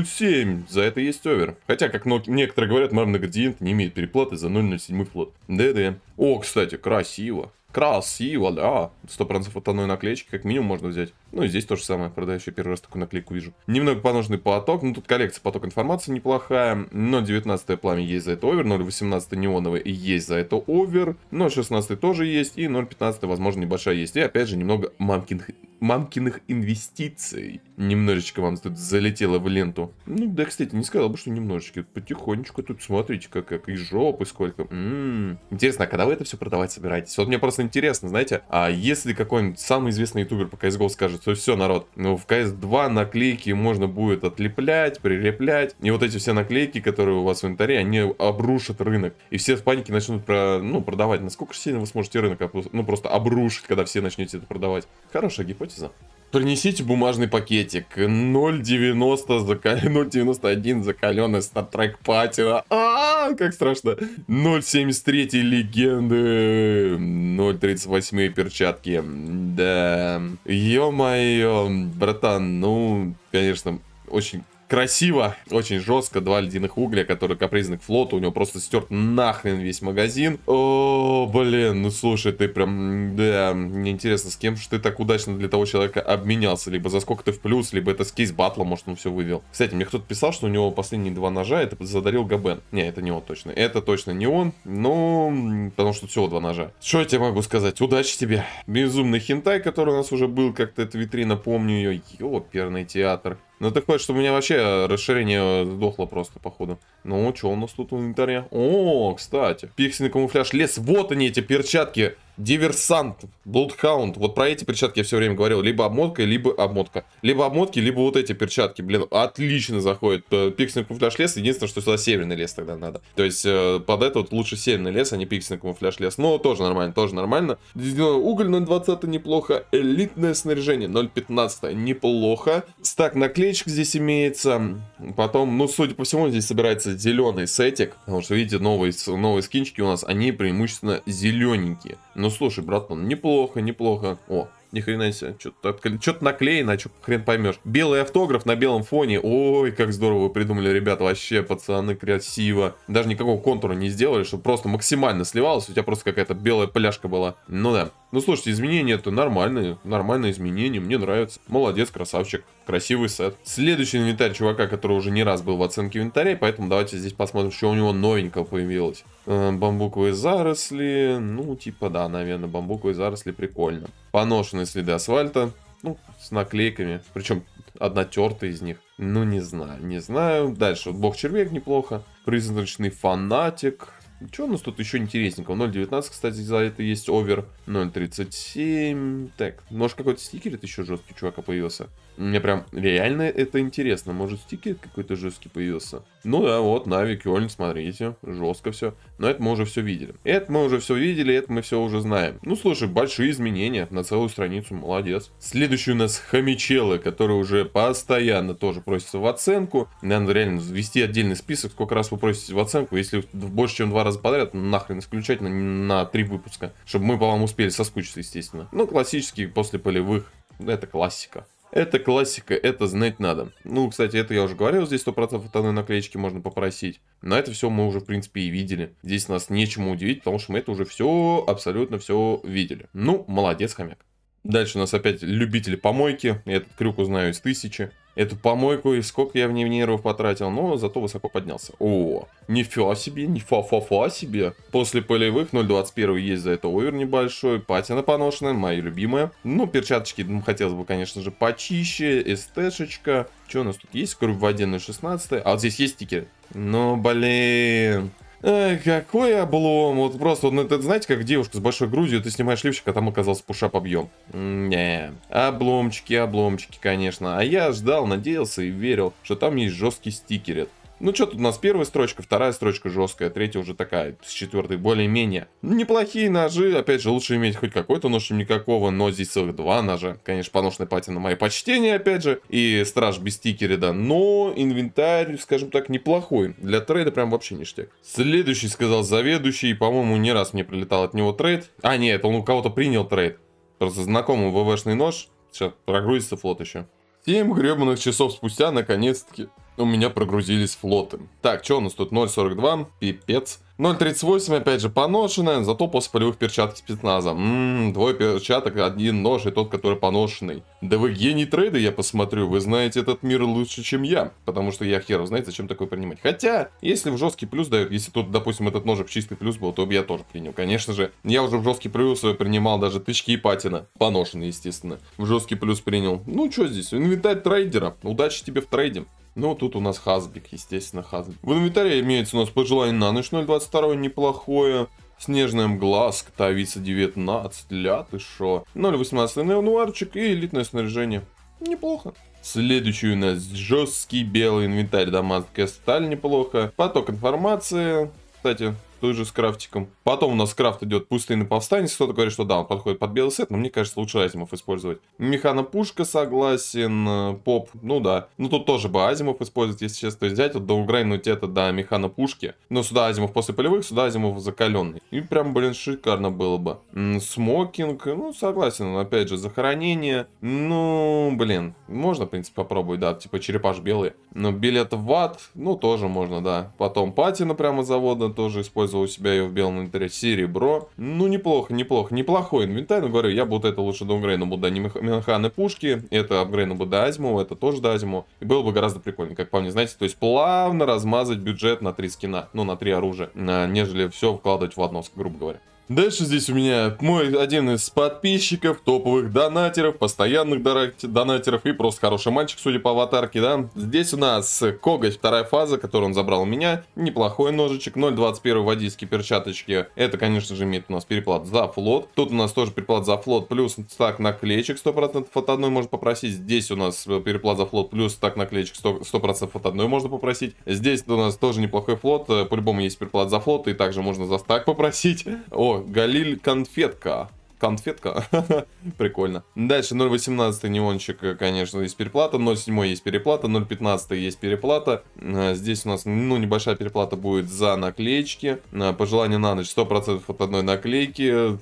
[SPEAKER 1] 007. За это есть овер. Хотя, как некоторые говорят, мрамный градиент не имеет переплаты за 007 флот. ДД. О, кстати, красиво. Красиво, да. Сто процентов от одной наклеечки как минимум можно взять. Ну и здесь то же самое. Продающий первый раз такую наклейку вижу. Немного поножный поток. Ну тут коллекция поток информации неплохая. Но 0.19 пламя есть за это овер. 0.18 неоновый есть за это овер. 0.16 тоже есть. И 0.15 возможно небольшая есть. И опять же немного мамкиных, мамкиных инвестиций немножечко вам тут залетело в ленту. Ну, да, кстати, не сказал бы, что немножечко. Потихонечку тут смотрите, как, как и жопы сколько. М-м-м. Интересно, а когда вы это все продавать собираетесь? Вот мне просто интересно, знаете, а если какой-нибудь самый известный ютубер по CSGO скажет, что все, народ, ну, в CS2 наклейки можно будет отлеплять, прилеплять, и вот эти все наклейки, которые у вас в инвентаре, они обрушат рынок. И все в панике начнут про, ну, продавать. Насколько сильно вы сможете рынок ну, просто обрушить, когда все начнете это продавать? Хорошая гипотеза. Принесите бумажный пакетик. 0.90 закал... 0.91 закаленный Стартрек Патина. А, а, как страшно. 0.73 легенды. 0.38 перчатки. Да. Ё-моё, братан, ну, конечно, очень красиво, очень жестко, два ледяных угля, которые капризны к флоту, у него просто стерт нахрен весь магазин. О, блин, ну слушай, ты прям, да, мне интересно, с кем же ты так удачно для того человека обменялся, либо за сколько ты в плюс, либо это с кейс батла, может он все вывел. Кстати, мне кто-то писал, что у него последние два ножа, это задарил Габен. Не, это не он точно, это точно не он, но, потому что всего два ножа. Что я тебе могу сказать, удачи тебе. Безумный хентай, который у нас уже был, как-то эта витрина, помню ее, ёперный театр. Ну такое, что у меня вообще расширение сдохло просто, походу. Ну, что у нас тут в инвентаре? О, кстати. Пиксельный камуфляж, лес. Вот они, эти перчатки. Диверсант, Bloodhound. Вот про эти перчатки я все время говорил. Либо обмотка, либо обмотка. Либо обмотки, либо вот эти перчатки. Блин, отлично заходит. Э, пиксельный камуфляж лес. Единственное, что сюда северный лес тогда надо. То есть э, под это вот лучше северный лес, а не пиксельный камуфляж лес. Но тоже нормально, тоже нормально. Уголь 0.20 неплохо. Элитное снаряжение 0.15 неплохо. Стак наклеечек здесь имеется. Потом, ну, судя по всему, здесь собирается зеленый сетик. Потому что, видите, новые, новые скинчики у нас, они преимущественно зелененькие. Ну, ну слушай, братан, неплохо, неплохо. О, ни хрена себе, что-то что-то наклеено, а что хрен поймешь. Белый автограф на белом фоне. Ой, как здорово вы придумали, ребята, вообще, пацаны, красиво. Даже никакого контура не сделали, чтобы просто максимально сливалось. У тебя просто какая-то белая пляшка была. Ну да. Ну, слушайте, изменения это нормальные, нормальные изменения, мне нравится. Молодец, красавчик, красивый сет. Следующий инвентарь чувака, который уже не раз был в оценке инвентарей, поэтому давайте здесь посмотрим, что у него новенького появилось. Э, бамбуковые заросли, ну, типа, да, наверное, бамбуковые заросли прикольно. Поношенные следы асфальта, ну, с наклейками, причем одна тертая из них. Ну, не знаю, не знаю. Дальше, бог червяк неплохо. Призрачный фанатик, что у нас тут еще интересненького? 0.19, кстати, за это есть овер. 0.37. Так, может какой-то стикер стикерит еще жесткий чувака появился? Мне прям реально это интересно. Может стикер какой-то жесткий появился? Ну да, вот, Нави, Кёльн, смотрите. Жестко все. Но это мы уже все видели. Это мы уже все видели, это мы все уже знаем. Ну слушай, большие изменения. На целую страницу, молодец. Следующий у нас Хамичелы, который уже постоянно тоже просится в оценку. Надо реально ввести отдельный список, сколько раз вы просите в оценку. Если больше, чем два раза подряд, нахрен исключительно на, три выпуска, чтобы мы по вам успели соскучиться, естественно. Ну, классические после полевых, это классика. Это классика, это знать надо. Ну, кстати, это я уже говорил, здесь 100% от одной наклеечки можно попросить. На это все мы уже, в принципе, и видели. Здесь нас нечему удивить, потому что мы это уже все, абсолютно все видели. Ну, молодец, хомяк. Дальше у нас опять любители помойки. Я этот крюк узнаю из тысячи эту помойку, и сколько я в ней нервов потратил, но зато высоко поднялся. О, нифига себе, нифа-фа-фа себе. После полевых 0.21 есть за это овер небольшой, патина поношенная, моя любимая. Ну, перчаточки ну, хотелось бы, конечно же, почище, эстешечка. Что у нас тут есть? Скорбь водяной 16 А вот здесь есть стикеры. Но, ну, блин какой облом. Вот просто, ну, это, знаете, как девушка с большой грудью, ты снимаешь лифчик, а там оказался пушап объем. Не, обломчики, обломчики, конечно. А я ждал, надеялся и верил, что там есть жесткий стикерет. Ну, что тут у нас первая строчка, вторая строчка жесткая, третья уже такая, с четвертой более-менее. Неплохие ножи, опять же, лучше иметь хоть какой-то нож, чем никакого, но здесь целых два ножа. Конечно, поношенная патина мои почтения, опять же, и страж без тикерида, но инвентарь, скажем так, неплохой. Для трейда прям вообще ништяк. Следующий сказал заведующий, по-моему, не раз мне прилетал от него трейд. А, нет, он у кого-то принял трейд. Просто знакомый ВВшный нож. Сейчас прогрузится флот еще. Семь гребаных часов спустя, наконец-таки, у меня прогрузились флоты. Так, что у нас тут? 0.42, пипец. 0.38, опять же, поношенная, зато после полевых перчаток спецназа. Ммм, двое перчаток, один нож и тот, который поношенный. Да вы гений трейда, я посмотрю, вы знаете этот мир лучше, чем я. Потому что я херу знаете, зачем такое принимать. Хотя, если в жесткий плюс дают, если тут, допустим, этот ножик чистый плюс был, то я тоже принял. Конечно же, я уже в жесткий плюс принимал даже тычки и патина. Поношенные, естественно. В жесткий плюс принял. Ну, что здесь, инвентарь трейдера. Удачи тебе в трейде. Ну, тут у нас хазбик, естественно, хазбик. В инвентаре имеется у нас пожелание на ночь 0.22, неплохое. Снежная мгла, скотовица 19, ля, ты шо. 0.18 неонуарчик и элитное снаряжение. Неплохо. Следующий у нас жесткий белый инвентарь, дамасская сталь неплохо. Поток информации, кстати, той же с крафтиком. Потом у нас крафт идет пустынный повстанец. Кто-то говорит, что да, он подходит под белый сет, но мне кажется, лучше азимов использовать. Механа пушка согласен, э, поп, ну да. Ну тут тоже бы азимов использовать, если честно. То взять вот до ну, это да механа пушки. Но сюда азимов после полевых, сюда азимов закаленный. И прям, блин, шикарно было бы. Смокинг, ну согласен, опять же, захоронение. Ну, блин, можно, в принципе, попробовать, да, типа черепаш белый. Но билет в ад, ну тоже можно, да. Потом патина прямо завода тоже использовать использовал у себя ее в белом инвентаре серебро. Ну, неплохо, неплохо, неплохой инвентарь, но говорю, я бы вот это лучше до доунгрейнул бы до Минхана пушки, это апгрейнул бы до Азимова, это тоже до Азимова, и было бы гораздо прикольнее, как по мне, знаете, то есть плавно размазать бюджет на три скина, ну, на три оружия, нежели все вкладывать в одно, грубо говоря. Дальше здесь у меня мой один из подписчиков, топовых донатеров, постоянных донатеров и просто хороший мальчик, судя по аватарке, да. Здесь у нас коготь, вторая фаза, которую он забрал у меня. Неплохой ножичек, 0.21 водийские перчаточки. Это, конечно же, имеет у нас переплат за флот. Тут у нас тоже переплат за флот плюс стак наклеечек 100% от одной можно попросить. Здесь у нас переплат за флот плюс стак наклеечек 100%, 100 от одной можно попросить. Здесь у нас тоже неплохой флот, э, по-любому есть переплат за флот, и также можно за стак попросить. О, Галиль конфетка конфетка. Прикольно. Дальше 0.18 неончик, э, конечно, есть переплата. 0.7 есть переплата. 0.15 есть переплата. Э, здесь у нас, ну, небольшая переплата будет за наклеечки. Э, Пожелание на ночь 100% от одной наклейки.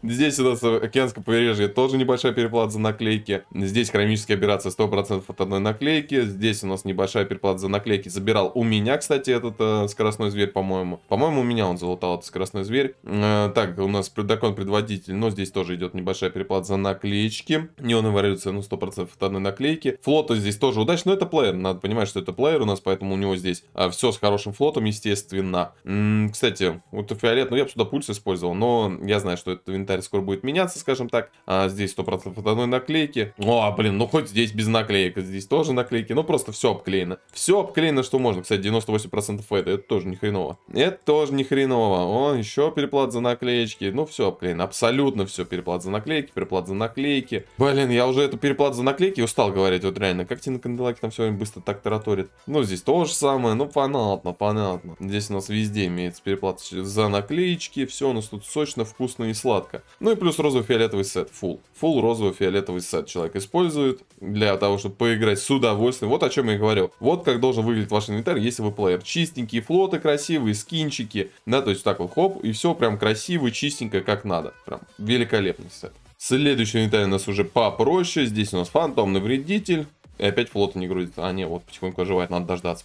[SPEAKER 1] Здесь у нас океанское побережье тоже небольшая переплата за наклейки. Здесь хромическая операция 100% от одной наклейки. Здесь у нас небольшая переплата за наклейки. Забирал у меня, кстати, этот э, скоростной зверь, по-моему. По-моему, у меня он залутал этот скоростной зверь. Э, так, у нас предокон предводитель но здесь тоже идет небольшая переплата за наклеечки. Неоновая революция, ну, 100% от одной наклейки. Флота здесь тоже удачно, но это плеер. Надо понимать, что это плеер у нас, поэтому у него здесь а, все с хорошим флотом, естественно. М-м, кстати, ультрафиолет, ну, я бы сюда пульс использовал, но я знаю, что этот инвентарь скоро будет меняться, скажем так. А, здесь 100% от одной наклейки. О, блин, ну, хоть здесь без наклеек, здесь тоже наклейки, ну, просто все обклеено. Все обклеено, что можно. Кстати, 98% это, это тоже не хреново. Это тоже не хреново. О, еще переплата за наклеечки. Ну, все обклеено. Абсолютно угодно, все, переплат за наклейки, переплат за наклейки. Блин, я уже эту переплату за наклейки устал говорить, вот реально, как тебе на Канделаке там все время быстро так тараторит. Ну, здесь то же самое, ну, понятно, понятно. Здесь у нас везде имеется переплата за наклеечки, все у нас тут сочно, вкусно и сладко. Ну и плюс розово-фиолетовый сет, фул, фул розово-фиолетовый сет человек использует для того, чтобы поиграть с удовольствием. Вот о чем я и говорил. Вот как должен выглядеть ваш инвентарь, если вы плеер. Чистенькие флоты красивые, скинчики, да, то есть так вот хоп, и все прям красиво, чистенько, как надо. Прям великолепный сет. Следующий инвентарь у нас уже попроще. Здесь у нас фантомный вредитель. И опять флота не грузит. А, не, вот потихоньку оживает, надо дождаться.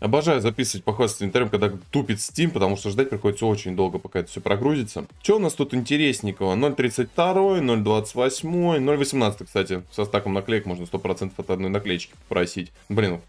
[SPEAKER 1] Обожаю записывать похваст с инвентарем, когда тупит Steam, потому что ждать приходится очень долго, пока это все прогрузится. Что у нас тут интересненького? 0.32, 0.28, 0.18, кстати. Со стаком наклеек можно 100% от одной наклеечки попросить. Блин,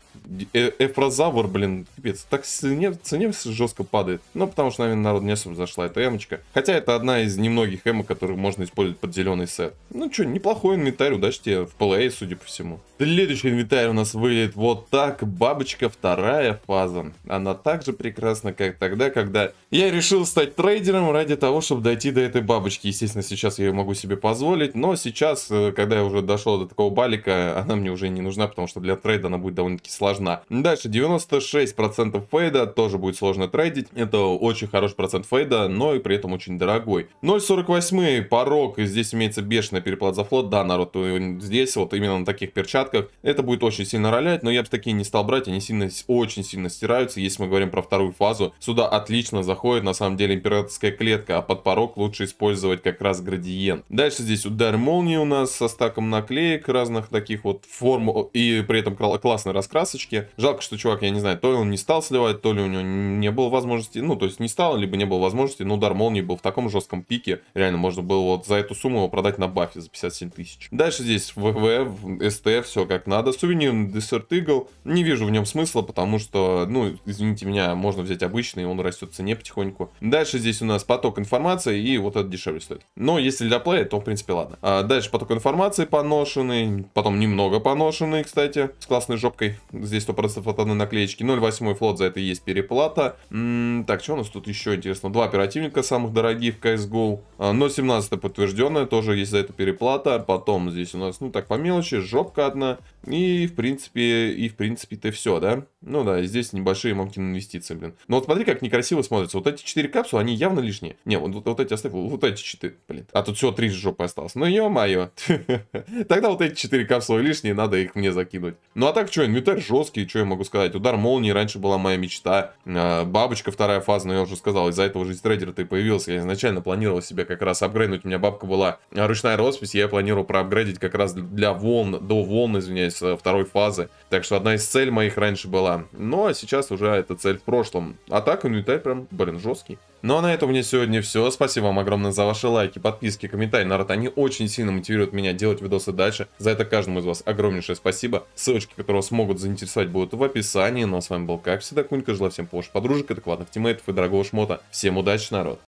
[SPEAKER 1] Э, Эфрозавр, блин, пипец, так цене, цене жестко падает. Ну, потому что, наверное, народ не особо зашла эта эмочка. Хотя это одна из немногих эмок, которые можно использовать под зеленый сет. Ну что, неплохой инвентарь, удачи тебе в плей, судя по всему. Следующий инвентарь у нас выглядит вот так. Бабочка, вторая фаза. Она так же прекрасна, как тогда, когда я решил стать трейдером ради того, чтобы дойти до этой бабочки. Естественно, сейчас я ее могу себе позволить, но сейчас, э, когда я уже дошел до такого балика, она мне уже не нужна, потому что для трейда она будет довольно-таки сложна. Дальше 96% фейда, тоже будет сложно трейдить. Это очень хороший процент фейда, но и при этом очень дорогой. 0.48 порог, здесь имеется бешеный переплата за флот. Да, народ, здесь вот именно на таких перчатках это будет очень сильно ролять, но я бы такие не стал брать, они сильно, очень сильно стираются. Если мы говорим про вторую фазу, сюда отлично заходит на самом деле императорская клетка, а под порог лучше использовать как раз градиент. Дальше здесь удар молнии у нас со стаком наклеек разных таких вот форм и при этом классный раскрас красочки. Жалко, что чувак, я не знаю, то ли он не стал сливать, то ли у него не было возможности, ну, то есть не стал, либо не было возможности, но ну, удар молнии был в таком жестком пике, реально можно было вот за эту сумму его продать на бафе за 57 тысяч. Дальше здесь ВВ, СТ, все как надо. Сувенирный десерт игл, не вижу в нем смысла, потому что, ну, извините меня, можно взять обычный, он растет в цене потихоньку. Дальше здесь у нас поток информации, и вот это дешевле стоит. Но если для плея, то, в принципе, ладно. А дальше поток информации поношенный, потом немного поношенный, кстати, с классной жопкой здесь 100% от одной наклеечки. 0,8 флот за это и есть переплата. М -м, так, что у нас тут еще интересно? Два оперативника самых дорогих в CSGO. 0,17 а, подтвержденная, тоже есть за это переплата. Потом здесь у нас, ну так, по мелочи, жопка одна. И, в принципе, и, в принципе-то все, да? Ну да, здесь небольшие на инвестиции, блин. Но вот смотри, как некрасиво смотрится. Вот эти 4 капсулы, они явно лишние. Не, вот, вот, вот эти оставь, вот эти 4, блин. А тут все, 3 жопы осталось. Ну, ё-моё. Тогда вот эти 4 капсулы лишние, надо их мне закинуть. Ну, а так что, инвентарь жесткий, что я могу сказать. Удар молнии раньше была моя мечта. А, бабочка вторая фаза, но я уже сказал, из-за этого жизнь трейдера ты появился. Я изначально планировал себе как раз апгрейднуть. У меня бабка была а, ручная роспись, я планировал проапгрейдить как раз для волн, до волн, извиняюсь, э, второй фазы. Так что одна из целей моих раньше была. Но ну, а сейчас уже эта цель в прошлом. А так инвентарь прям, блин, жесткий. Ну а на этом у меня сегодня все. Спасибо вам огромное за ваши лайки, подписки, комментарии. Народ, они очень сильно мотивируют меня делать видосы дальше. За это каждому из вас огромнейшее спасибо. Ссылочки, которые вас могут заинтересовать, будут в описании. Ну а с вами был, как всегда, Кунька. Желаю всем помощи подружек, адекватных тиммейтов и дорогого шмота. Всем удачи, народ!